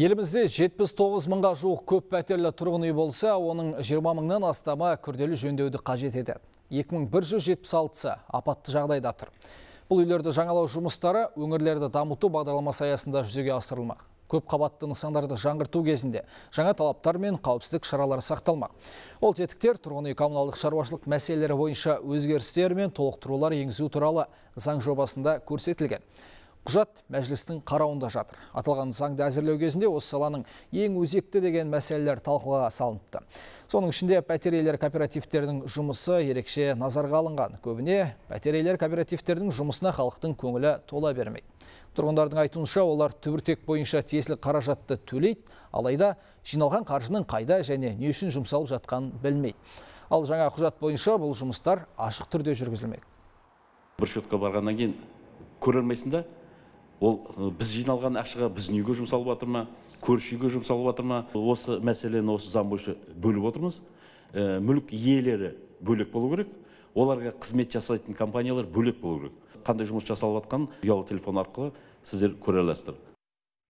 Елімізде 79 мұнға жоқ көп пәтерлі тұрғын үй болса, оның 20 мыңнан астама күрделі жөндеуді қажет етеді. 2176-сы апатты жағдайда тұр. Бұл үйлерді жаңалау жұмыстары өңірлерді дамыту бағдарламасы саясында жүзеге асырылмақ. Көп қабатты нысандарды жаңғырту кезінде жаңа талаптар мен қауіпсіздік шаралары сақталмақ. Ол тетіктер тұрғын үй коммуналдық шаруашылық мәселелері бойынша өзгерістер мен толықтырулар енгізу туралы заң жобасында көрсетілген. Құжат мәжілістің қарауында жатыр. Аталған заңды әзірлеу кезінде осы саланың ең өзекті деген мәселелер талқыға салыныпты. Соның ішінде пәтер иелер кооперативтерінің жұмысы ерекше назарға алынған. Көбіне пәтер иелер кооперативтерінің жұмысына халықтың көңілі тола бермейді. Тұрғындардың айтуынша олар түбіртек бойынша тиесілі қаражатты төлейді, алайда жиналған қаржының қайда және не үшін жұмсалып жатқанын білмейді. Ал жаңа құжат бойынша бұл жұмыстар ашық түрде жүргізілмек. Бір счетқа барғаннан кейін көре алмайсың да ол біз жиналған ақшаға біздің үйге жұмсалып жатыр ма көрші үйге жұмсалып жатыр ма осы мәселені осы заң бойынша бөліп отырмыз мүлік иелері бөлек болу керек оларға қызмет жасайтын компаниялар бөлек болу керек қандай жұмыс жасалып жатқанын ұялы телефон арқылы сіздер көре аласыздар